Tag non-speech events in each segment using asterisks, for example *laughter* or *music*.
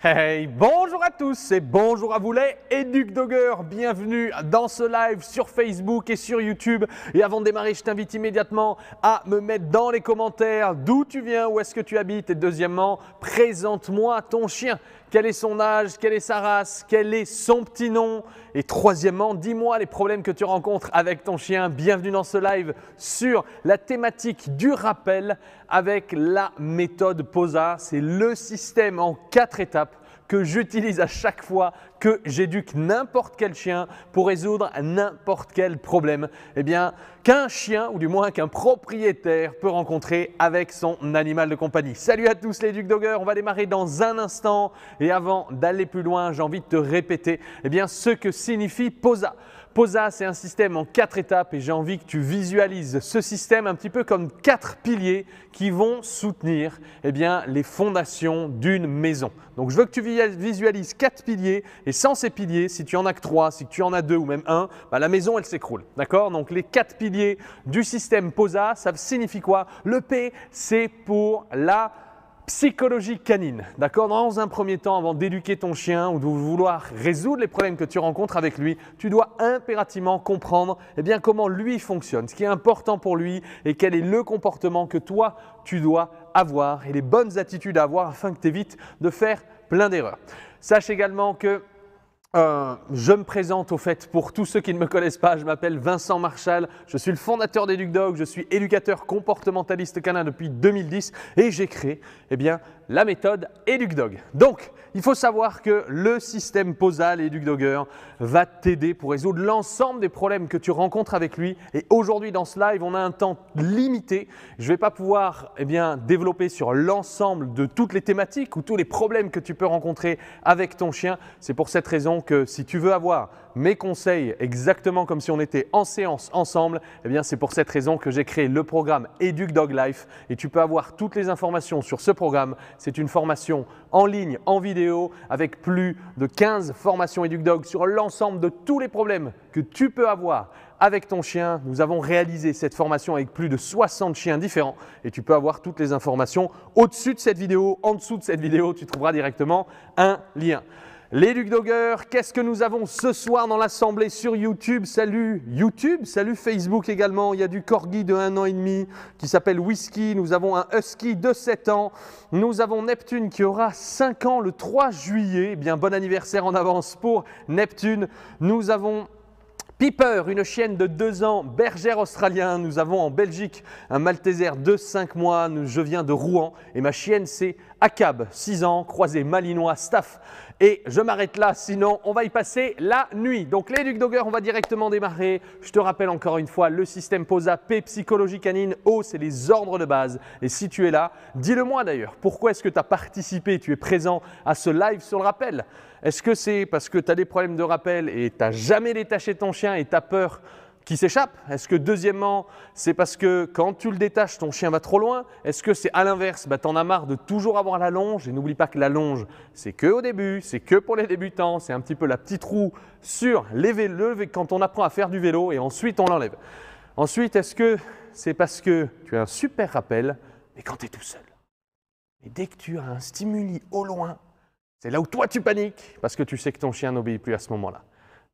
Hey, bonjour à tous et bonjour à vous les Educ Dogger. Bienvenue dans ce live sur Facebook et sur YouTube. Et avant de démarrer, je t'invite immédiatement à me mettre dans les commentaires d'où tu viens, où est-ce que tu habites. Et deuxièmement, présente-moi ton chien. Quel est son âge Quelle est sa race Quel est son petit nom Et troisièmement, dis-moi les problèmes que tu rencontres avec ton chien. Bienvenue dans ce live sur la thématique du rappel avec la méthode POSA. C'est le système en quatre étapes que j'utilise à chaque fois que j'éduque n'importe quel chien pour résoudre n'importe quel problème eh bien, qu'un chien ou du moins qu'un propriétaire peut rencontrer avec son animal de compagnie. Salut à tous les Ducs Dogger, on va démarrer dans un instant et avant d'aller plus loin, j'ai envie de te répéter eh bien, ce que signifie POSA. POSA, c'est un système en quatre étapes et j'ai envie que tu visualises ce système un petit peu comme quatre piliers qui vont soutenir eh bien, les fondations d'une maison. Donc je veux que tu visualises quatre piliers et sans ces piliers, si tu en as que trois, si tu en as deux ou même un, bah, la maison elle s'écroule. D'accord Donc les quatre piliers du système POSA, ça signifie quoi Le P, c'est pour la psychologie canine. D'accord Dans un premier temps, avant d'éduquer ton chien ou de vouloir résoudre les problèmes que tu rencontres avec lui, tu dois impérativement comprendre eh bien, comment lui fonctionne, ce qui est important pour lui et quel est le comportement que toi, tu dois avoir et les bonnes attitudes à avoir afin que tu évites de faire plein d'erreurs. Sache également que je me présente au fait pour tous ceux qui ne me connaissent pas, je m'appelle Vincent Marchal, je suis le fondateur d'EducDog, je suis éducateur comportementaliste canin depuis 2010 et j'ai créé eh bien, la méthode EducDog. Dog. Donc, il faut savoir que le système posal EducDogger Dogger va t'aider pour résoudre l'ensemble des problèmes que tu rencontres avec lui. Et aujourd'hui, dans ce live, on a un temps limité. Je ne vais pas pouvoir eh bien, développer sur l'ensemble de toutes les thématiques ou tous les problèmes que tu peux rencontrer avec ton chien. C'est pour cette raison que si tu veux avoir mes conseils exactement comme si on était en séance ensemble, eh bien c'est pour cette raison que j'ai créé le programme Educ Dog Life et tu peux avoir toutes les informations sur ce programme. C'est une formation en ligne, en vidéo, avec plus de 15 formations Educ Dog sur l'ensemble de tous les problèmes que tu peux avoir avec ton chien. Nous avons réalisé cette formation avec plus de 60 chiens différents et tu peux avoir toutes les informations au-dessus de cette vidéo, en dessous de cette vidéo, tu trouveras directement un lien. Les Luc Dogger, qu'est-ce que nous avons ce soir dans l'assemblée sur YouTube Salut YouTube, salut Facebook également. Il y a du corgi de 1 an et demi qui s'appelle Whisky. Nous avons un husky de 7 ans. Nous avons Neptune qui aura 5 ans le 3 juillet. Eh bien, bon anniversaire en avance pour Neptune. Nous avons Piper, une chienne de 2 ans, bergère australien. Nous avons en Belgique un Malteser de 5 mois. Je viens de Rouen et ma chienne, c'est Akab, 6 ans, croisé malinois, staff. Et je m'arrête là, sinon on va y passer la nuit. Donc les Duc Dogger, on va directement démarrer. Je te rappelle encore une fois, le système POSA, P, psychologie canine, O, c'est les ordres de base. Et si tu es là, dis-le moi d'ailleurs, pourquoi est-ce que tu as participé, tu es présent à ce live sur le rappel Est-ce que c'est parce que tu as des problèmes de rappel et tu n'as jamais détaché ton chien et tu as peur qui s'échappe Est-ce que deuxièmement, c'est parce que quand tu le détaches, ton chien va trop loin Est-ce que c'est à l'inverse bah, en as marre de toujours avoir la longe et n'oublie pas que la longe, c'est que au début, c'est que pour les débutants, c'est un petit peu la petite roue sur les vélos quand on apprend à faire du vélo et ensuite on l'enlève. Ensuite, est-ce que c'est parce que tu as un super rappel, mais quand tu es tout seul Et dès que tu as un stimuli au loin, c'est là où toi tu paniques parce que tu sais que ton chien n'obéit plus à ce moment-là.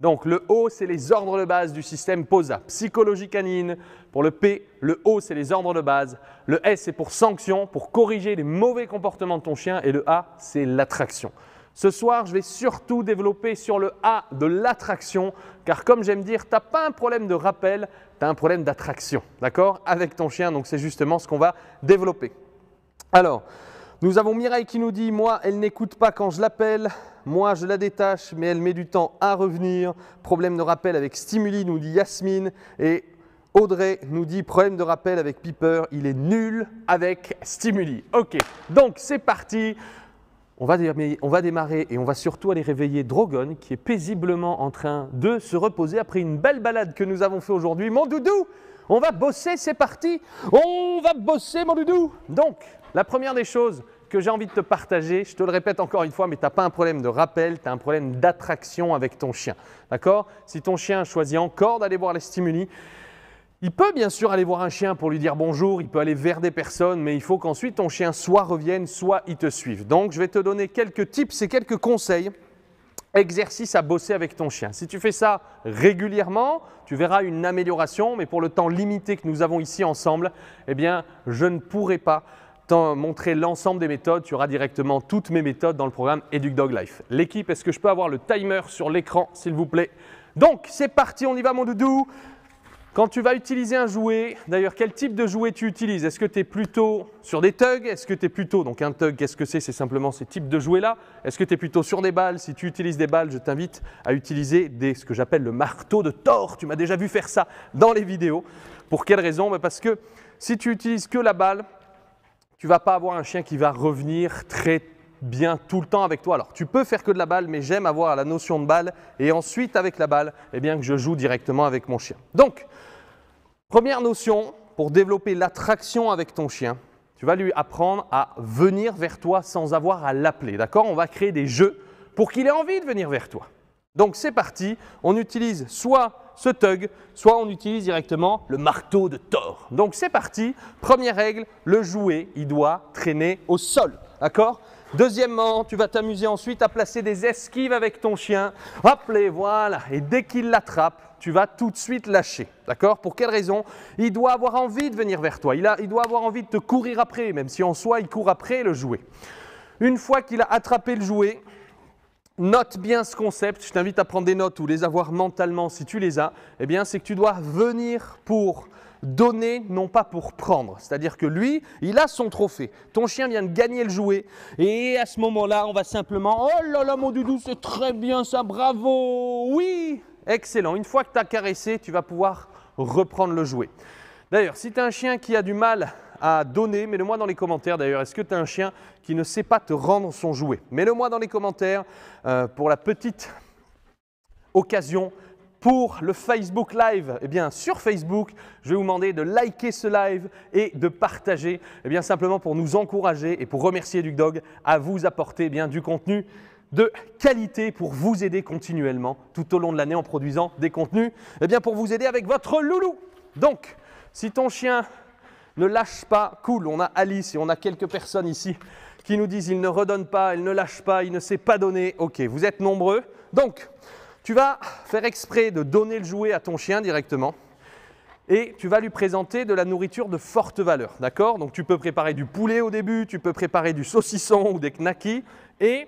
Donc le O, c'est les ordres de base du système POSA, psychologie canine. Pour le P, le O, c'est les ordres de base. Le S, c'est pour sanction, pour corriger les mauvais comportements de ton chien. Et le A, c'est l'attraction. Ce soir, je vais surtout développer sur le A de l'attraction, car comme j'aime dire, tu n'as pas un problème de rappel, tu as un problème d'attraction, d'accord Avec ton chien, donc c'est justement ce qu'on va développer. Alors, nous avons Mireille qui nous dit Moi, elle n'écoute pas quand je l'appelle. Moi, je la détache, mais elle met du temps à revenir. Problème de rappel avec Stimuli, nous dit Yasmine. Et Audrey nous dit Problème de rappel avec Piper, il est nul avec Stimuli. Ok, donc c'est parti. On va, on va, démarrer et on va surtout aller réveiller Drogon qui est paisiblement en train de se reposer après une belle balade que nous avons fait aujourd'hui. Mon doudou, on va bosser, c'est parti. On va bosser, mon doudou. Donc, la première des choses, que j'ai envie de te partager, je te le répète encore une fois, mais tu n'as pas un problème de rappel, tu as un problème d'attraction avec ton chien. D'accord Si ton chien choisit encore d'aller voir les stimuli, il peut bien sûr aller voir un chien pour lui dire bonjour, il peut aller vers des personnes, mais il faut qu'ensuite ton chien soit revienne, soit il te suive. Donc je vais te donner quelques tips et quelques conseils exercice à bosser avec ton chien. Si tu fais ça régulièrement, tu verras une amélioration, mais pour le temps limité que nous avons ici ensemble, eh bien, je ne pourrai pas montrer l'ensemble des méthodes, tu auras directement toutes mes méthodes dans le programme Educ Dog Life. L'équipe, est-ce que je peux avoir le timer sur l'écran, s'il vous plaît Donc, c'est parti, on y va mon doudou quand tu vas utiliser un jouet, d'ailleurs, quel type de jouet tu utilises Est-ce que tu es plutôt sur des tugs Est-ce que tu es plutôt, donc un tug, qu'est-ce que c'est C'est simplement ces types de jouets-là. Est-ce que tu es plutôt sur des balles Si tu utilises des balles, je t'invite à utiliser des, ce que j'appelle le marteau de Thor. Tu m'as déjà vu faire ça dans les vidéos. Pour quelle raison bah, Parce que si tu utilises que la balle, tu vas pas avoir un chien qui va revenir très bien tout le temps avec toi. Alors tu peux faire que de la balle, mais j'aime avoir la notion de balle et ensuite avec la balle, eh bien que je joue directement avec mon chien. Donc, première notion pour développer l'attraction avec ton chien, tu vas lui apprendre à venir vers toi sans avoir à l'appeler. D'accord On va créer des jeux pour qu'il ait envie de venir vers toi. Donc c'est parti, on utilise soit ce tug, soit on utilise directement le marteau de Thor. Donc c'est parti. Première règle, le jouet, il doit traîner au sol. D'accord Deuxièmement, tu vas t'amuser ensuite à placer des esquives avec ton chien. Hop, voilà. Et dès qu'il l'attrape, tu vas tout de suite lâcher. D'accord Pour quelle raison Il doit avoir envie de venir vers toi. Il, a, il doit avoir envie de te courir après, même si en soi, il court après le jouet. Une fois qu'il a attrapé le jouet, Note bien ce concept, je t'invite à prendre des notes ou les avoir mentalement si tu les as, eh bien c'est que tu dois venir pour donner, non pas pour prendre. C'est-à-dire que lui, il a son trophée. Ton chien vient de gagner le jouet. Et à ce moment-là, on va simplement Oh là là, mon doudou, c'est très bien ça, bravo Oui Excellent. Une fois que tu as caressé, tu vas pouvoir reprendre le jouet. D'ailleurs, si tu as un chien qui a du mal à donner. Mets-le-moi dans les commentaires d'ailleurs. Est-ce que tu as un chien qui ne sait pas te rendre son jouet Mets-le-moi dans les commentaires euh, pour la petite occasion pour le Facebook Live, eh bien sur Facebook, je vais vous demander de liker ce live et de partager, eh bien simplement pour nous encourager et pour remercier Duke Dog à vous apporter eh bien du contenu de qualité pour vous aider continuellement tout au long de l'année en produisant des contenus, eh bien pour vous aider avec votre loulou. Donc, si ton chien ne lâche pas, cool, on a Alice et on a quelques personnes ici qui nous disent il ne redonne pas, il ne lâche pas, il ne sait pas donner », Ok, vous êtes nombreux. Donc, tu vas faire exprès de donner le jouet à ton chien directement et tu vas lui présenter de la nourriture de forte valeur, d'accord Donc tu peux préparer du poulet au début, tu peux préparer du saucisson ou des knackis et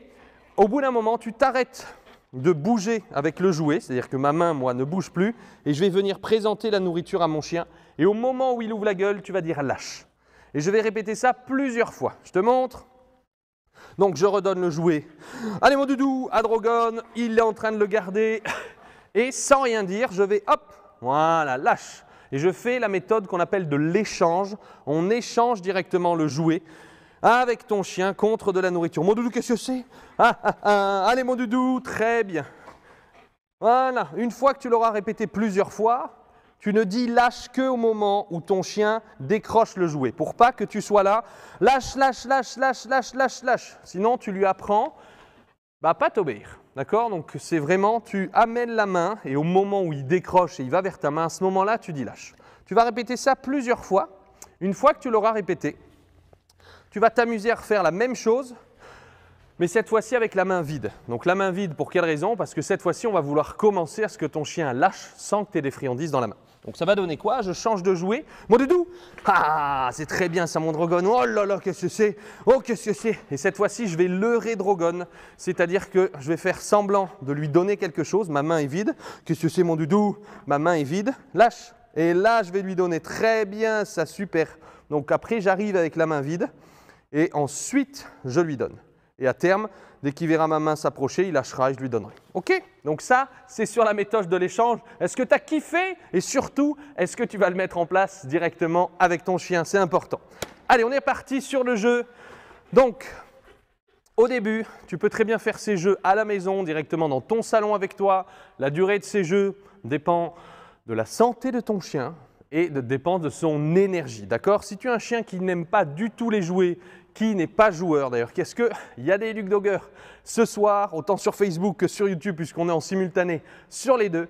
au bout d'un moment, tu t'arrêtes de bouger avec le jouet, c'est-à-dire que ma main, moi, ne bouge plus, et je vais venir présenter la nourriture à mon chien et au moment où il ouvre la gueule, tu vas dire lâche. Et je vais répéter ça plusieurs fois. Je te montre. Donc je redonne le jouet. Allez mon doudou, à Drogon, il est en train de le garder. Et sans rien dire, je vais hop, voilà, lâche. Et je fais la méthode qu'on appelle de l'échange. On échange directement le jouet avec ton chien contre de la nourriture. Mon doudou, qu'est-ce que c'est ah, ah, ah. Allez mon doudou, très bien. Voilà, une fois que tu l'auras répété plusieurs fois, tu ne dis lâche que au moment où ton chien décroche le jouet, pour pas que tu sois là, lâche, lâche, lâche, lâche, lâche, lâche, lâche. Sinon, tu lui apprends ne bah, pas t'obéir. D'accord Donc, c'est vraiment, tu amènes la main et au moment où il décroche et il va vers ta main, à ce moment-là, tu dis lâche. Tu vas répéter ça plusieurs fois. Une fois que tu l'auras répété, tu vas t'amuser à refaire la même chose, mais cette fois-ci avec la main vide. Donc la main vide, pour quelle raison Parce que cette fois-ci, on va vouloir commencer à ce que ton chien lâche sans que tu aies des friandises dans la main. Donc ça va donner quoi Je change de jouet. Mon doudou Ah, c'est très bien ça, mon Drogon. Oh là là, qu'est-ce que c'est Oh, qu'est-ce que c'est Et cette fois-ci, je vais leurrer Drogon. C'est-à-dire que je vais faire semblant de lui donner quelque chose. Ma main est vide. Qu'est-ce que c'est, mon doudou Ma main est vide. Lâche Et là, je vais lui donner. Très bien, ça, super. Donc après, j'arrive avec la main vide. Et ensuite, je lui donne. Et à terme, Dès qu'il verra ma main s'approcher, il lâchera et je lui donnerai. OK Donc ça, c'est sur la méthode de l'échange. Est-ce que tu as kiffé Et surtout, est-ce que tu vas le mettre en place directement avec ton chien C'est important. Allez, on est parti sur le jeu. Donc, au début, tu peux très bien faire ces jeux à la maison, directement dans ton salon avec toi. La durée de ces jeux dépend de la santé de ton chien et dépend de son énergie. D'accord Si tu as un chien qui n'aime pas du tout les jouets, qui n'est pas joueur d'ailleurs. Qu'est-ce que il y a des Luc Dogger ce soir, autant sur Facebook que sur YouTube, puisqu'on est en simultané sur les deux.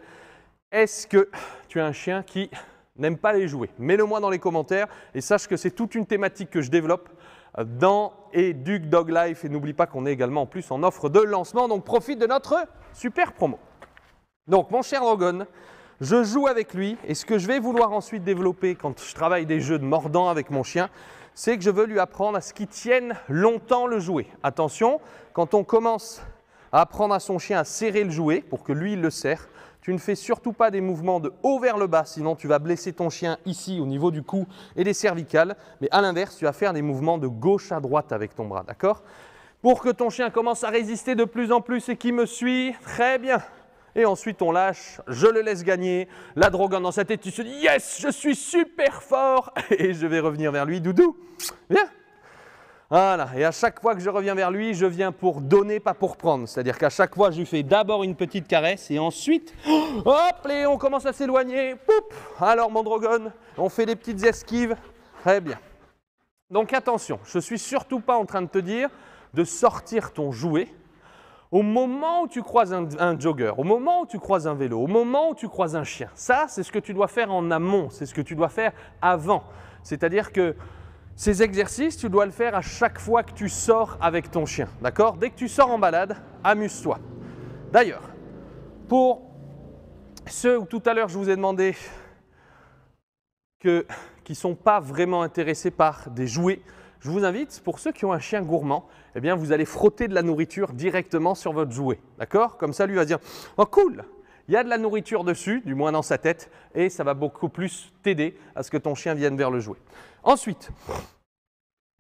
Est-ce que tu as un chien qui n'aime pas les jouer Mets-le-moi dans les commentaires et sache que c'est toute une thématique que je développe euh, dans Educ Dog Life. Et n'oublie pas qu'on est également en plus en offre de lancement, donc profite de notre super promo. Donc mon cher Drogon, je joue avec lui et ce que je vais vouloir ensuite développer quand je travaille des jeux de mordant avec mon chien, c'est que je veux lui apprendre à ce qu'il tienne longtemps le jouet. Attention, quand on commence à apprendre à son chien à serrer le jouet pour que lui il le serre, tu ne fais surtout pas des mouvements de haut vers le bas, sinon tu vas blesser ton chien ici au niveau du cou et des cervicales. Mais à l'inverse, tu vas faire des mouvements de gauche à droite avec ton bras, d'accord Pour que ton chien commence à résister de plus en plus et qu'il me suit, très bien. Et ensuite, on lâche, je le laisse gagner. La drogue dans sa tête, tu se dis Yes, je suis super fort *laughs* Et je vais revenir vers lui, Doudou, viens voilà, et à chaque fois que je reviens vers lui, je viens pour donner, pas pour prendre. C'est-à-dire qu'à chaque fois, je lui fais d'abord une petite caresse et ensuite, *gasps* hop, et on commence à s'éloigner. Alors, mon drogon, on fait des petites esquives. Très bien. Donc attention, je ne suis surtout pas en train de te dire de sortir ton jouet au moment où tu croises un, un, jogger, au moment où tu croises un vélo, au moment où tu croises un chien, ça, c'est ce que tu dois faire en amont, c'est ce que tu dois faire avant. C'est-à-dire que ces exercices, tu dois le faire à chaque fois que tu sors avec ton chien. D'accord Dès que tu sors en balade, amuse-toi. D'ailleurs, pour ceux où tout à l'heure je vous ai demandé que, qui ne sont pas vraiment intéressés par des jouets, je vous invite, pour ceux qui ont un chien gourmand, eh bien, vous allez frotter de la nourriture directement sur votre jouet. D'accord Comme ça, lui va dire Oh, cool Il y a de la nourriture dessus, du moins dans sa tête, et ça va beaucoup plus t'aider à ce que ton chien vienne vers le jouet. Ensuite,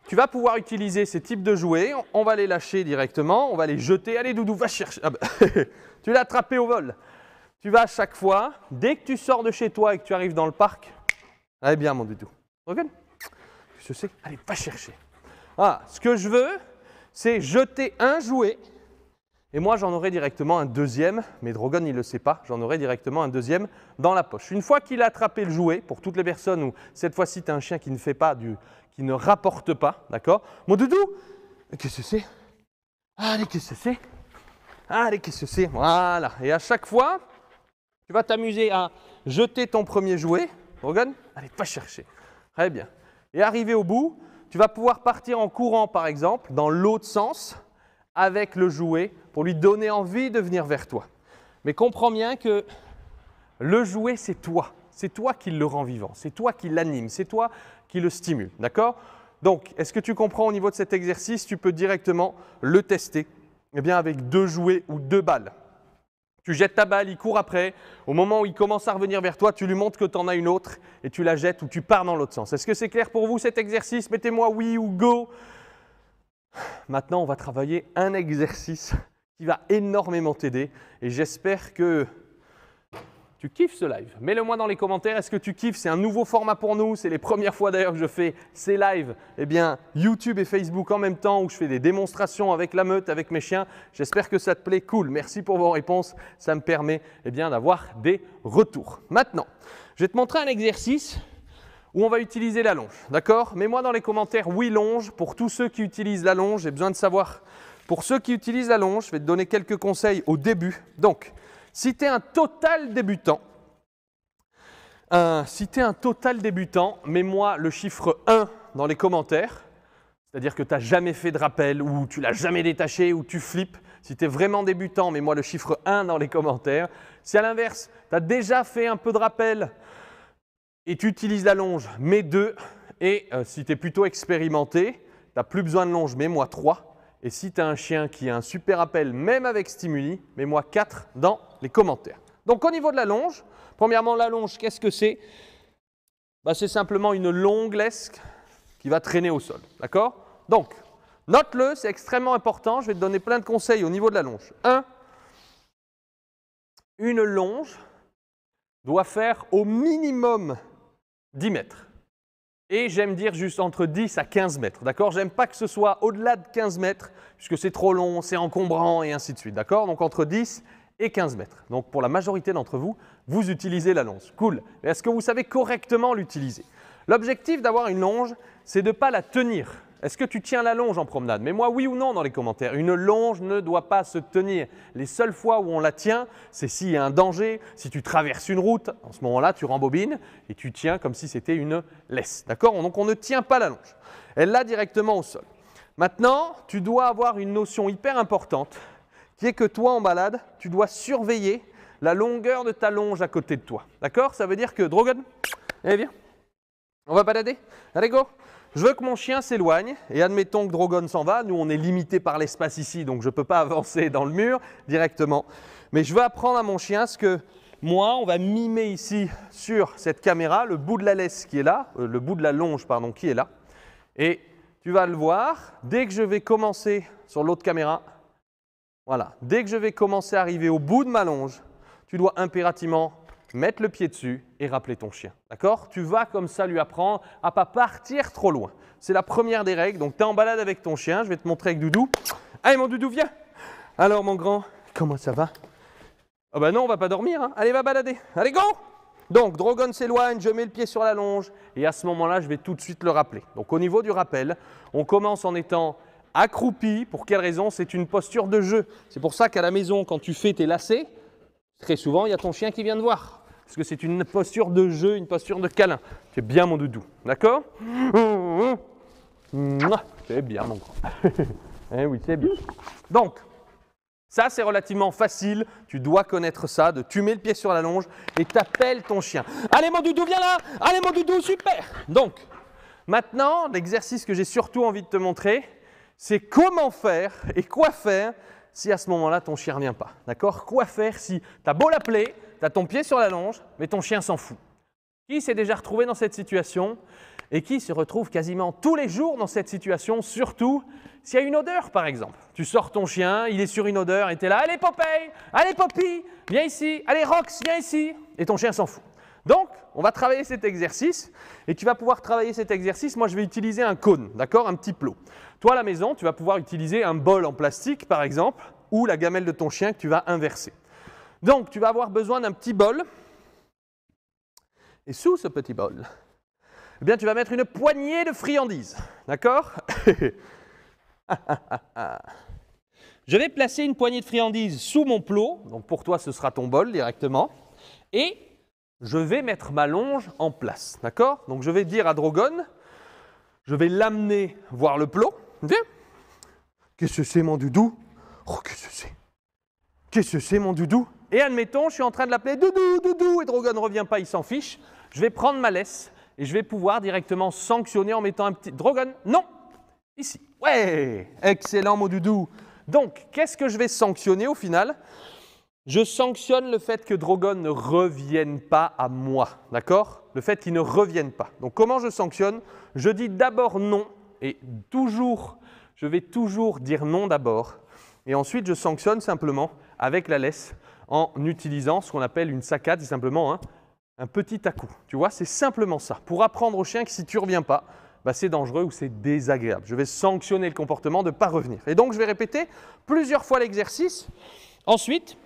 tu vas pouvoir utiliser ces types de jouets. On va les lâcher directement, on va les jeter. Allez, doudou, va chercher. Ah, bah, *laughs* tu l'as attrapé au vol. Tu vas à chaque fois, dès que tu sors de chez toi et que tu arrives dans le parc, allez eh bien, mon doudou allez, pas chercher. Ah, ce que je veux, c'est jeter un jouet. Et moi, j'en aurai directement un deuxième, mais Drogon, il ne le sait pas, j'en aurai directement un deuxième dans la poche. Une fois qu'il a attrapé le jouet, pour toutes les personnes où cette fois-ci, tu as un chien qui ne fait pas du. qui ne rapporte pas, d'accord Mon doudou Qu'est-ce que c'est Allez, qu'est-ce que c'est Allez, qu'est-ce que c'est Voilà. Et à chaque fois, tu vas t'amuser à jeter ton premier jouet. Drogon, allez, pas chercher. Très bien. Et arrivé au bout, tu vas pouvoir partir en courant, par exemple, dans l'autre sens, avec le jouet, pour lui donner envie de venir vers toi. Mais comprends bien que le jouet, c'est toi. C'est toi qui le rend vivant, c'est toi qui l'anime, c'est toi qui le stimule. D'accord Donc, est-ce que tu comprends au niveau de cet exercice Tu peux directement le tester eh bien, avec deux jouets ou deux balles. Tu jettes ta balle, il court après. Au moment où il commence à revenir vers toi, tu lui montres que tu en as une autre et tu la jettes ou tu pars dans l'autre sens. Est-ce que c'est clair pour vous cet exercice Mettez-moi oui ou go. Maintenant, on va travailler un exercice qui va énormément t'aider et j'espère que tu kiffes ce live. Mets-le-moi dans les commentaires. Est-ce que tu kiffes C'est un nouveau format pour nous. C'est les premières fois d'ailleurs que je fais ces lives, eh bien, YouTube et Facebook en même temps, où je fais des démonstrations avec la meute, avec mes chiens. J'espère que ça te plaît. Cool. Merci pour vos réponses. Ça me permet eh bien, d'avoir des retours. Maintenant, je vais te montrer un exercice où on va utiliser la longe. D'accord Mets-moi dans les commentaires oui longe. Pour tous ceux qui utilisent la longe, j'ai besoin de savoir. Pour ceux qui utilisent la longe, je vais te donner quelques conseils au début. Donc, si tu es un total débutant, un total débutant, mets-moi le chiffre 1 dans les commentaires, c'est-à-dire que tu n'as jamais fait de rappel ou tu l'as jamais détaché ou tu flippes. Si tu es vraiment débutant, mets-moi le chiffre 1 dans les commentaires. Si à l'inverse, tu as déjà fait un peu de rappel et tu utilises la longe, mets 2. Et euh, si tu es plutôt expérimenté, tu n'as plus besoin de longe, mets-moi 3. Et si tu as un chien qui a un super rappel, même avec stimuli, mets-moi 4 dans les commentaires. Donc au niveau de la longe, premièrement la longe, qu'est-ce que c'est bah, C'est simplement une longue lesque qui va traîner au sol. D'accord Donc, note-le, c'est extrêmement important. Je vais te donner plein de conseils au niveau de la longe. 1. Une longe doit faire au minimum 10 mètres. Et j'aime dire juste entre 10 à 15 mètres, d'accord J'aime pas que ce soit au-delà de 15 mètres, puisque c'est trop long, c'est encombrant, et ainsi de suite, d'accord Donc entre 10 et 15 mètres. Donc pour la majorité d'entre vous, vous utilisez la longe. Cool. Est-ce que vous savez correctement l'utiliser L'objectif d'avoir une longe, c'est de ne pas la tenir. Est-ce que tu tiens la longe en promenade Mais moi oui ou non dans les commentaires. Une longe ne doit pas se tenir. Les seules fois où on la tient, c'est s'il y a un danger, si tu traverses une route. En ce moment-là, tu rembobines et tu tiens comme si c'était une laisse. D'accord Donc on ne tient pas la longe. Elle l'a directement au sol. Maintenant, tu dois avoir une notion hyper importante qui est que toi en balade, tu dois surveiller la longueur de ta longe à côté de toi. D'accord Ça veut dire que Drogon, allez viens, on va balader Allez go je veux que mon chien s'éloigne, et admettons que Drogon s'en va, nous on est limité par l'espace ici, donc je ne peux pas *laughs* avancer dans le mur directement, mais je veux apprendre à mon chien ce que moi, on va mimer ici sur cette caméra le bout de la laisse qui est là, euh, le bout de la longe, pardon, qui est là, et tu vas le voir, dès que je vais commencer sur l'autre caméra, voilà. Dès que je vais commencer à arriver au bout de ma longe, tu dois impérativement mettre le pied dessus et rappeler ton chien. D'accord Tu vas comme ça lui apprendre à pas partir trop loin. C'est la première des règles. Donc, tu es en balade avec ton chien. Je vais te montrer avec Doudou. Allez, mon Doudou, viens Alors, mon grand, comment ça va Ah ben non, on va pas dormir. Hein. Allez, va balader. Allez, go donc, Drogon s'éloigne, je mets le pied sur la longe et à ce moment-là, je vais tout de suite le rappeler. Donc, au niveau du rappel, on commence en étant accroupi, pour quelle raison C'est une posture de jeu. C'est pour ça qu'à la maison, quand tu fais tes lacets, très souvent, il y a ton chien qui vient te voir. Parce que c'est une posture de jeu, une posture de câlin. Tu es bien mon doudou, d'accord C'est bien mon grand. *laughs* Eh oui, c'est bien. Donc, ça, c'est relativement facile. Tu dois connaître ça, de tu mets le pied sur la longe et t'appelles ton chien. Allez, mon doudou, viens là Allez, mon doudou, super Donc, maintenant, l'exercice que j'ai surtout envie de te montrer, c'est comment faire et quoi faire si à ce moment-là ton chien ne vient pas. D'accord Quoi faire si tu as beau l'appeler, as ton pied sur la longe, mais ton chien s'en fout. Qui s'est déjà retrouvé dans cette situation et qui se retrouve quasiment tous les jours dans cette situation, surtout s'il y a une odeur par exemple. Tu sors ton chien, il est sur une odeur et tu es là, allez Popeye, allez Poppy, viens ici, allez Rox, viens ici, et ton chien s'en fout. Donc, on va travailler cet exercice et tu vas pouvoir travailler cet exercice. Moi, je vais utiliser un cône, d'accord Un petit plot. Toi, à la maison, tu vas pouvoir utiliser un bol en plastique, par exemple, ou la gamelle de ton chien que tu vas inverser. Donc, tu vas avoir besoin d'un petit bol. Et sous ce petit bol, eh bien, tu vas mettre une poignée de friandises. D'accord *laughs* Je vais placer une poignée de friandises sous mon plot. Donc, pour toi, ce sera ton bol directement. Et je vais mettre ma longe en place. D'accord Donc, je vais dire à Drogon, je vais l'amener voir le plot. Qu'est-ce que c'est, mon doudou oh, qu'est-ce que c'est Qu'est-ce que c'est, mon doudou Et admettons, je suis en train de l'appeler doudou, doudou, et Drogon ne revient pas, il s'en fiche. Je vais prendre ma laisse et je vais pouvoir directement sanctionner en mettant un petit. Drogon, non Ici. Ouais Excellent, mon doudou Donc, qu'est-ce que je vais sanctionner au final je sanctionne le fait que Drogon ne revienne pas à moi, d'accord Le fait qu'il ne revienne pas. Donc comment je sanctionne Je dis d'abord non et toujours, je vais toujours dire non d'abord. Et ensuite, je sanctionne simplement avec la laisse en utilisant ce qu'on appelle une saccade, c'est simplement un, petit à-coup. Tu vois, c'est simplement ça. Pour apprendre au chien que si tu ne reviens pas, bah, c'est dangereux ou c'est désagréable. Je vais sanctionner le comportement de ne pas revenir. Et donc, je vais répéter plusieurs fois l'exercice. Ensuite,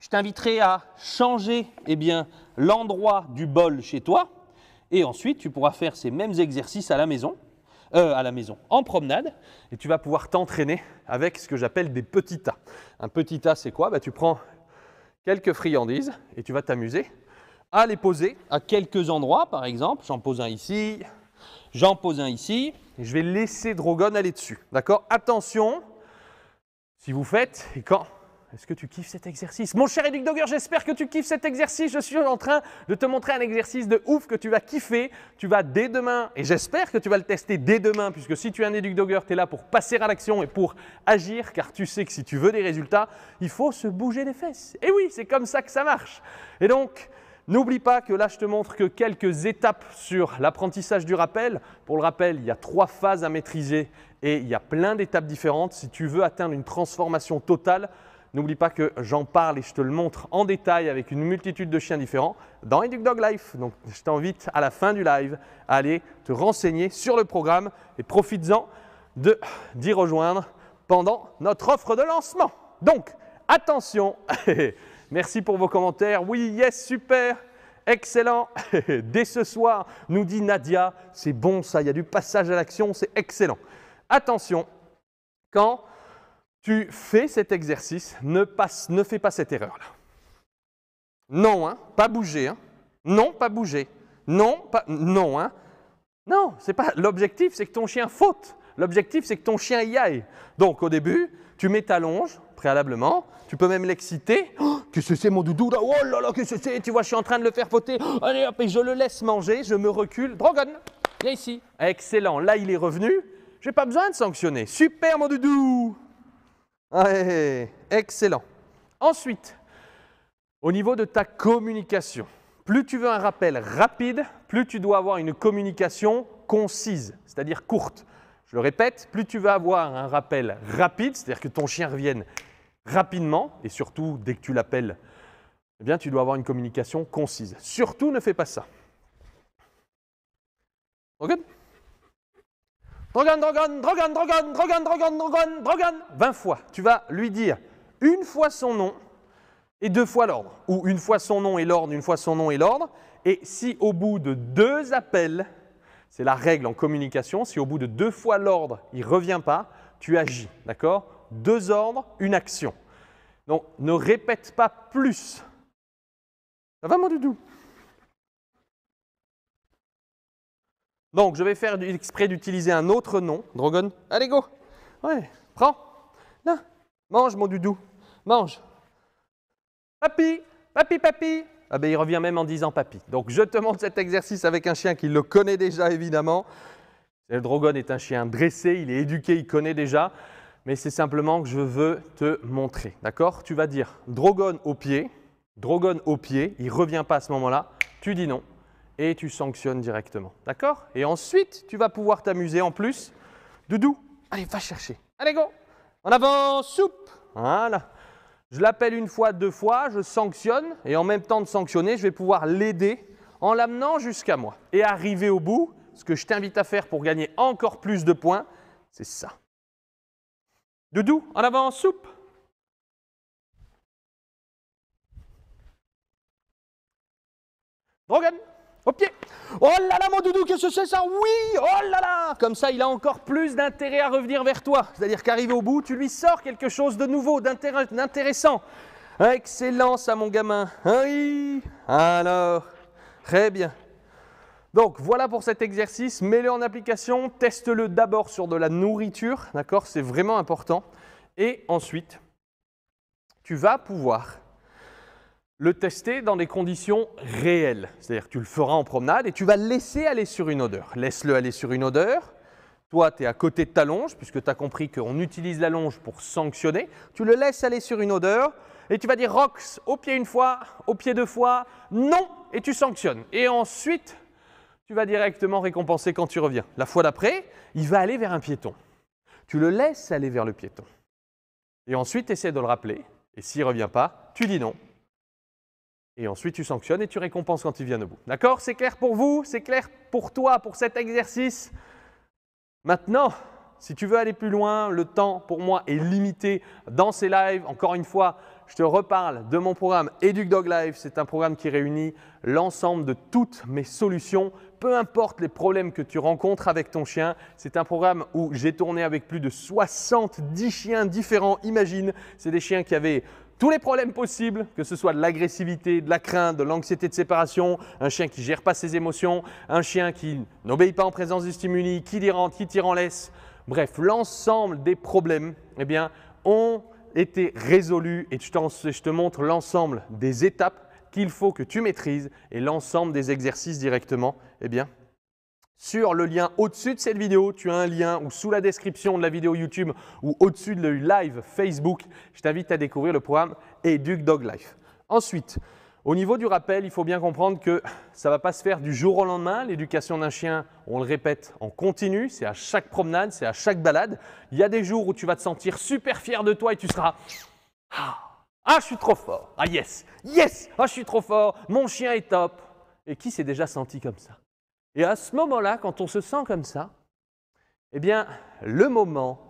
je t'inviterai à changer eh bien, l'endroit du bol chez toi. Et ensuite, tu pourras faire ces mêmes exercices à la maison. Euh, à la maison, en promenade, et tu vas pouvoir t'entraîner avec ce que j'appelle des petits tas. Un petit tas, c'est quoi bah, Tu prends quelques friandises et tu vas t'amuser à les poser à quelques endroits, par exemple, j'en pose un ici, j'en pose un ici, et je vais laisser Drogon aller dessus. D'accord Attention, si vous faites, et quand est-ce que tu kiffes cet exercice Mon cher Educ Dogger, j'espère que tu kiffes cet exercice. Je suis en train de te montrer un exercice de ouf que tu vas kiffer. Tu vas dès demain, et j'espère que tu vas le tester dès demain, puisque si tu es un Educ Dogger, tu es là pour passer à l'action et pour agir, car tu sais que si tu veux des résultats, il faut se bouger les fesses. Et oui, c'est comme ça que ça marche. Et donc, N'oublie pas que là, je te montre que quelques étapes sur l'apprentissage du rappel. Pour le rappel, il y a trois phases à maîtriser et il y a plein d'étapes différentes. Si tu veux atteindre une transformation totale, N'oublie pas que j'en parle et je te le montre en détail avec une multitude de chiens différents dans Educ Dog Life. Donc je t'invite à la fin du live à aller te renseigner sur le programme et profites-en d'y rejoindre pendant notre offre de lancement. Donc attention, *laughs* merci pour vos commentaires. Oui, yes, super. Excellent *laughs* Dès ce soir, nous dit Nadia, c'est bon ça, il y a du passage à l'action, c'est excellent. Attention, quand tu fais cet exercice, ne, fais pas cette erreur-là. Non, hein, pas bouger. Hein. Non, pas bouger. Non, pas, non, hein. Non, c'est pas. L'objectif, c'est que ton chien faute. L'objectif, c'est que ton chien y aille. Donc, au début, tu mets ta longe, préalablement. Tu peux même l'exciter. Oh, qu'est-ce que c'est, mon doudou Oh là là, que Tu vois, je suis en train de le faire fauter. Allez hop, je le laisse manger, je me recule. Drogon, viens ici. Excellent. Là, il est revenu. J'ai pas besoin de sanctionner. Super, mon doudou Ouais, ah, excellent. Ensuite, au niveau de ta communication, plus tu veux un rappel rapide, plus tu dois avoir une communication concise, c'est-à-dire courte. Je le répète, plus tu veux avoir un rappel rapide, c'est-à-dire que ton chien revienne rapidement, et surtout dès que tu l'appelles, eh bien tu dois avoir une communication concise. Surtout ne fais pas ça. Ok Drogon, Drogon, Drogon, Drogon, Drogon, Drogon, Drogon, Drogon, 20 fois. Tu vas lui dire une fois son nom et deux fois l'ordre. Ou une fois son nom et l'ordre, une fois son nom et l'ordre. Et si au bout de deux appels, c'est la règle en communication, si au bout de deux fois l'ordre, il ne revient pas, tu agis. D'accord Deux ordres, une action. Donc ne répète pas plus. Ça va mon doudou Donc, je vais faire exprès d'utiliser un autre nom. Drogon, allez, go Ouais, prends. mange mon doudou. Mange. Papi, papi, papi. Ah ben, il revient même en disant papi. Donc je te montre cet exercice avec un chien qui le connaît déjà évidemment. Le Drogon est un chien dressé, il est éduqué, il connaît déjà, mais c'est simplement que je veux te montrer. D'accord Tu vas dire Drogon au pied, Drogon au pied, il revient pas à ce moment-là, tu dis non, et tu sanctionnes directement. D'accord Et ensuite, tu vas pouvoir t'amuser en plus. Doudou, allez, va chercher. Allez, go En avant, soupe Voilà. Je l'appelle une fois, deux fois, je sanctionne, et en même temps de sanctionner, je vais pouvoir l'aider en l'amenant jusqu'à moi. Et arriver au bout, ce que je t'invite à faire pour gagner encore plus de points, c'est ça. Doudou, en avant, soupe Drogan au pied. Oh là là, mon doudou, qu'est-ce que c'est ça Oui, oh là là Comme ça, il a encore plus d'intérêt à revenir vers toi. C'est-à-dire qu'arrivé au bout, tu lui sors quelque chose de nouveau, d'intéressant. Excellent, ça, mon gamin. Oui, alors, très bien. Donc voilà pour cet exercice, mets-le en application, teste-le d'abord sur de la nourriture, d'accord C'est vraiment important. Et ensuite, tu vas pouvoir le tester dans des conditions réelles. C'est-à-dire tu le feras en promenade et tu vas le laisser aller sur une odeur. Laisse-le aller sur une odeur. Toi, tu es à côté de ta longe, puisque tu as compris qu'on utilise la longe pour sanctionner. Tu le laisses aller sur une odeur et tu vas dire Rox au pied une fois, au pied deux fois, non, et tu sanctionnes. Et ensuite, tu vas directement récompenser quand tu reviens. La fois d'après, il va aller vers un piéton. Tu le laisses aller vers le piéton. Et ensuite, essaie de le rappeler. Et s'il ne revient pas, tu dis non et ensuite, tu sanctionnes et tu récompenses quand il vient bout. D'accord C'est clair pour vous C'est clair pour toi, pour cet exercice Maintenant, si tu veux aller plus loin, le temps pour moi est limité dans ces lives. Encore une fois, je te reparle de mon programme Educ Dog Live. C'est un programme qui réunit l'ensemble de toutes mes solutions, peu importe les problèmes que tu rencontres avec ton chien. C'est un programme où j'ai tourné avec plus de 70 chiens différents. Imagine, c'est des chiens qui avaient tous les problèmes possibles, que ce soit de l'agressivité, de la crainte, de l'anxiété de séparation, un chien qui gère pas ses émotions, un chien qui n'obéit pas en présence du stimuli, qui qui tire en laisse. Bref, l'ensemble des problèmes, eh bien, ont été résolus et je, je te montre l'ensemble des étapes qu'il faut que tu maîtrises et l'ensemble des exercices directement, eh bien, sur le lien au-dessus de cette vidéo. Tu as un lien ou sous la description de la vidéo YouTube ou au-dessus de le live Facebook. Je t'invite à découvrir le programme Educ Dog Life. Ensuite, au niveau du rappel, il faut bien comprendre que ça ne va pas se faire du jour au lendemain. L'éducation d'un chien, on le répète en continu, c'est à chaque promenade, c'est à chaque balade. Il y a des jours où tu vas te sentir super fier de toi et tu seras ah, ah je suis trop fort. Ah yes, yes, ah je suis trop fort. Mon chien est top. Et qui s'est déjà senti comme ça et à ce moment-là, quand on se sent comme ça, eh bien, le moment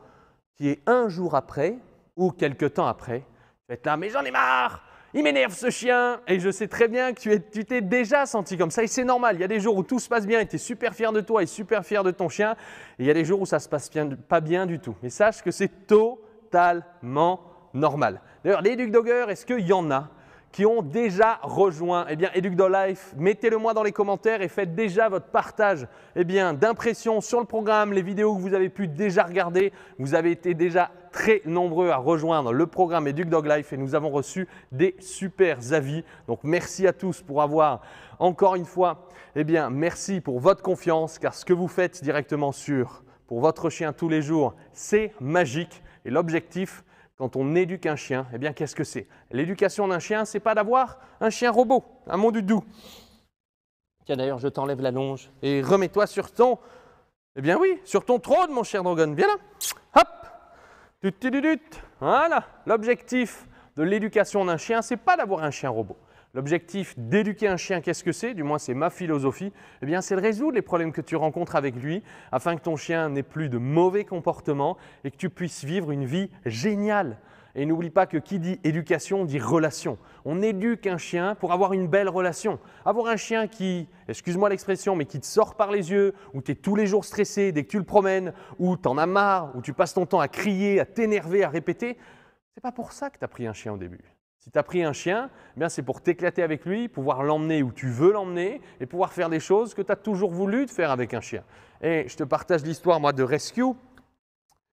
qui est un jour après ou quelque temps après, tu être là, mais j'en ai marre, il m'énerve ce chien, et je sais très bien que tu t'es déjà senti comme ça, et c'est normal, il y a des jours où tout se passe bien, et tu es super fier de toi et super fier de ton chien, il y a des jours où ça se passe bien, pas bien du tout. Mais sache que c'est totalement normal. D'ailleurs, les Duc Dogger, est-ce qu'il y en a qui ont déjà rejoint eh bien, Educ Life. Mettez-le moi dans les commentaires et faites déjà votre partage eh bien, d'impressions sur le programme, les vidéos que vous avez pu déjà regarder. Vous avez été déjà très nombreux à rejoindre le programme Educ Dog Life et nous avons reçu des super avis. Donc merci à tous pour avoir encore une fois, eh bien merci pour votre confiance car ce que vous faites directement sur pour votre chien tous les jours, c'est magique et l'objectif quand on éduque un chien, eh bien, qu'est-ce que c'est L'éducation d'un chien, c'est pas d'avoir un chien robot, un mon doux. Tiens, d'ailleurs, je t'enlève la longe et remets-toi sur ton. Eh bien, oui, sur ton trône, mon cher Drogon. Viens là. Hop Voilà. L'objectif de l'éducation d'un chien, c'est pas d'avoir un chien robot. L'objectif d'éduquer un chien, qu'est-ce que c'est Du moins, c'est ma philosophie. Eh bien, c'est de résoudre les problèmes que tu rencontres avec lui afin que ton chien n'ait plus de mauvais comportements et que tu puisses vivre une vie géniale. Et n'oublie pas que qui dit éducation dit relation. On éduque un chien pour avoir une belle relation. Avoir un chien qui, excuse-moi l'expression, mais qui te sort par les yeux, où tu es tous les jours stressé dès que tu le promènes, où tu en as marre, où tu passes ton temps à crier, à t'énerver, à répéter, c'est pas pour ça que tu as pris un chien au début. Si tu as pris un chien, eh bien c'est pour t'éclater avec lui, pouvoir l'emmener où tu veux l'emmener et pouvoir faire des choses que tu as toujours voulu de faire avec un chien. Et je te partage l'histoire, moi, de Rescue,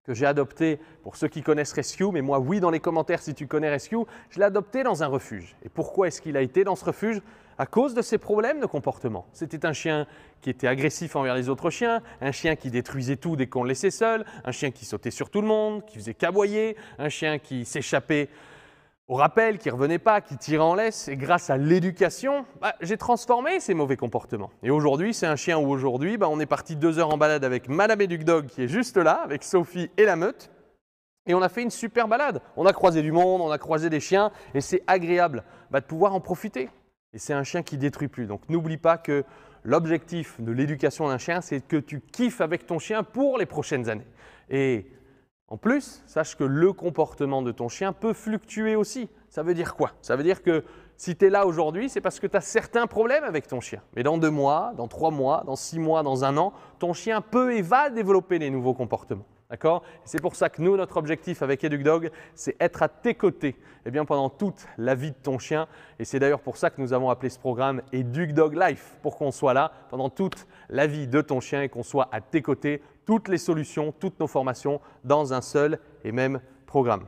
que j'ai adopté, pour ceux qui connaissent Rescue, mais moi, oui, dans les commentaires, si tu connais Rescue, je l'ai adopté dans un refuge. Et pourquoi est-ce qu'il a été dans ce refuge À cause de ses problèmes de comportement. C'était un chien qui était agressif envers les autres chiens, un chien qui détruisait tout dès qu'on le laissait seul, un chien qui sautait sur tout le monde, qui faisait caboyer, un chien qui s'échappait au rappel, qui ne revenait pas, qui tirait en laisse, et grâce à l'éducation, bah, j'ai transformé ces mauvais comportements. Et aujourd'hui, c'est un chien où aujourd'hui, bah, on est parti deux heures en balade avec Madame Educ Dog, qui est juste là, avec Sophie et la meute, et on a fait une super balade. On a croisé du monde, on a croisé des chiens, et c'est agréable bah, de pouvoir en profiter. Et c'est un chien qui détruit plus. Donc n'oublie pas que l'objectif de l'éducation d'un chien, c'est que tu kiffes avec ton chien pour les prochaines années. Et en plus, sache que le comportement de ton chien peut fluctuer aussi. Ça veut dire quoi Ça veut dire que si tu es là aujourd'hui, c'est parce que tu as certains problèmes avec ton chien. Mais dans deux mois, dans trois mois, dans six mois, dans un an, ton chien peut et va développer des nouveaux comportements. D'accord C'est pour ça que nous, notre objectif avec Dog, c'est être à tes côtés eh bien, pendant toute la vie de ton chien. Et c'est d'ailleurs pour ça que nous avons appelé ce programme Dog Life, pour qu'on soit là pendant toute la vie de ton chien et qu'on soit à tes côtés toutes les solutions, toutes nos formations dans un seul et même programme.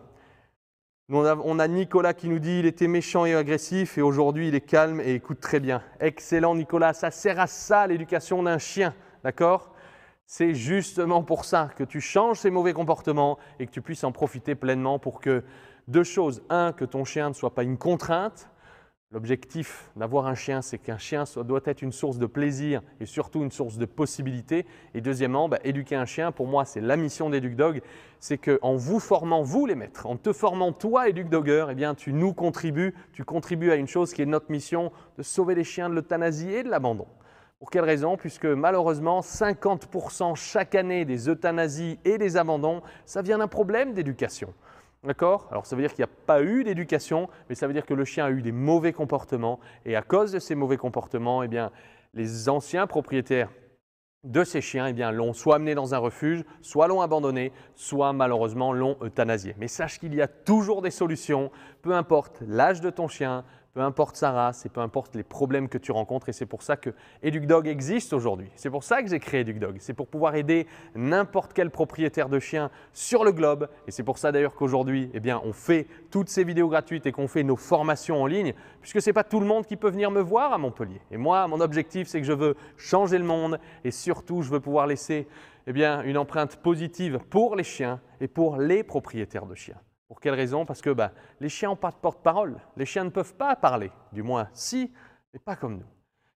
On a, Nicolas qui nous dit il était méchant et agressif et aujourd'hui il est calme et écoute très bien. Excellent Nicolas, ça sert à ça l'éducation d'un chien, d'accord c'est justement pour ça que tu changes ces mauvais comportements et que tu puisses en profiter pleinement pour que deux choses. Un, que ton chien ne soit pas une contrainte L'objectif d'avoir un chien, c'est qu'un chien doit être une source de plaisir et surtout une source de possibilités. Et deuxièmement, bah, éduquer un chien, pour moi, c'est la mission d'Educ Dog, c'est qu'en vous formant, vous les maîtres, en te formant toi, Educ Dogger, eh bien, tu nous contribues, tu contribues à une chose qui est notre mission, de sauver les chiens de l'euthanasie et de l'abandon. Pour quelle raison Puisque malheureusement, 50% chaque année des euthanasies et des abandons, ça vient d'un problème d'éducation. D'accord Alors ça veut dire qu'il n'y a pas eu d'éducation, mais ça veut dire que le chien a eu des mauvais comportements. Et à cause de ces mauvais comportements, eh bien, les anciens propriétaires de ces chiens eh bien, l'ont soit amené dans un refuge, soit l'ont abandonné, soit malheureusement l'ont euthanasié. Mais sache qu'il y a toujours des solutions, peu importe l'âge de ton chien, peu importe sa race et peu importe les problèmes que tu rencontres. Et c'est pour ça que EducDog existe aujourd'hui. C'est pour ça que j'ai créé EducDog. C'est pour pouvoir aider n'importe quel propriétaire de chien sur le globe. Et c'est pour ça d'ailleurs qu'aujourd'hui, eh bien, on fait toutes ces vidéos gratuites et qu'on fait nos formations en ligne, puisque n'est pas tout le monde qui peut venir me voir à Montpellier. Et moi, mon objectif, c'est que je veux changer le monde et surtout, je veux pouvoir laisser eh bien, une empreinte positive pour les chiens et pour les propriétaires de chiens. Pour quelle raison Parce que bah, les chiens n'ont pas de porte-parole. Les chiens ne peuvent pas parler, du moins si, mais pas comme nous.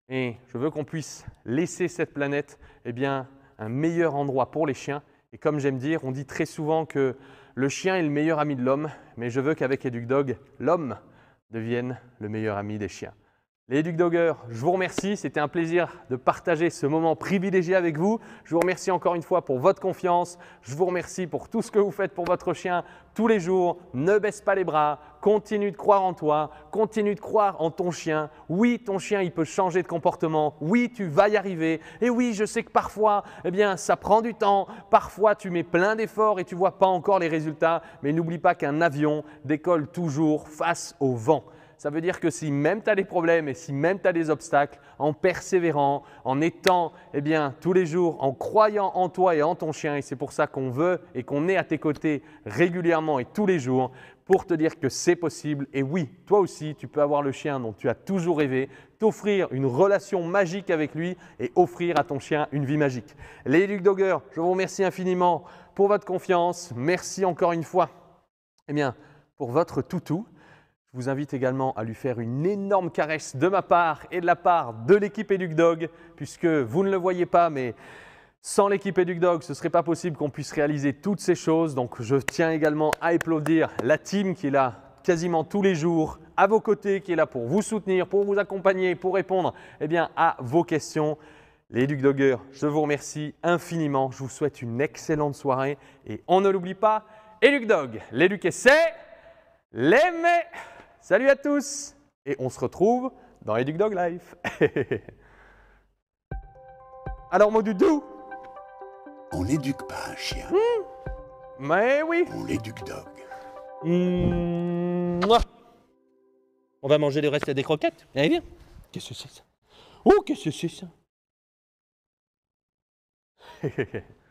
Et je veux qu'on puisse laisser cette planète eh bien, un meilleur endroit pour les chiens. Et comme j'aime dire, on dit très souvent que le chien est le meilleur ami de l'homme, mais je veux qu'avec Educ Dog, l'homme devienne le meilleur ami des chiens. Les Duc Dogger, je vous remercie. C'était un plaisir de partager ce moment privilégié avec vous. Je vous remercie encore une fois pour votre confiance. Je vous remercie pour tout ce que vous faites pour votre chien tous les jours. Ne baisse pas les bras. Continue de croire en toi. Continue de croire en ton chien. Oui, ton chien, il peut changer de comportement. Oui, tu vas y arriver. Et oui, je sais que parfois, eh bien, ça prend du temps. Parfois, tu mets plein d'efforts et tu vois pas encore les résultats. Mais n'oublie pas qu'un avion décolle toujours face au vent ça veut dire que si même tu as des problèmes et si même tu as des obstacles, en persévérant, en étant eh bien, tous les jours, en croyant en toi et en ton chien, et c'est pour ça qu'on veut et qu'on est à tes côtés régulièrement et tous les jours, pour te dire que c'est possible. Et oui, toi aussi, tu peux avoir le chien dont tu as toujours rêvé, t'offrir une relation magique avec lui et offrir à ton chien une vie magique. Les Luc Dogger, je vous remercie infiniment pour votre confiance. Merci encore une fois. Eh bien, pour votre toutou je vous invite également à lui faire une énorme caresse de ma part et de la part de l'équipe Educ Dog, puisque vous ne le voyez pas, mais sans l'équipe Educ Dog, ce ne serait pas possible qu'on puisse réaliser toutes ces choses. Donc je tiens également à applaudir la team qui est là quasiment tous les jours, à vos côtés, qui est là pour vous soutenir, pour vous accompagner, pour répondre eh bien, à vos questions. Les dogger je vous remercie infiniment. Je vous souhaite une excellente soirée et on ne l'oublie pas, Educ Dog, l'éduquer c'est l'aimer. Salut à tous Et on se retrouve dans Educ Dog Life. *laughs* Alors mon doudou On n'éduque pas un chien. Hmm. Mais oui On l'éduque dog. Hmm. On va manger le reste des croquettes. Allez viens. Qu'est-ce que c'est ça Oh, qu'est-ce que c'est ça *laughs*